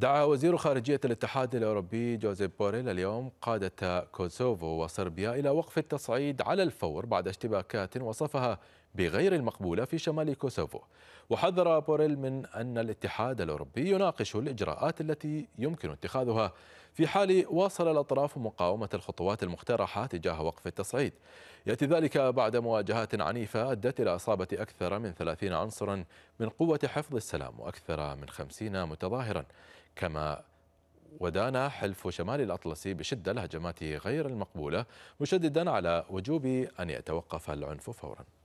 دعا وزير خارجية الاتحاد الأوروبي جوزيف بوريل اليوم قادة كوسوفو وصربيا إلى وقف التصعيد على الفور بعد اشتباكات وصفها بغير المقبولة في شمال كوسوفو وحذر بوريل من أن الاتحاد الأوروبي يناقش الإجراءات التي يمكن اتخاذها في حال واصل الأطراف مقاومة الخطوات المقترحة تجاه وقف التصعيد يأتي ذلك بعد مواجهات عنيفة أدت إلى إصابة أكثر من 30 عنصرا من قوة حفظ السلام وأكثر من 50 متظاهرا كما ودان حلف شمال الأطلسي بشدة الهجمات غير المقبولة مشددا على وجوب أن يتوقف العنف فوراً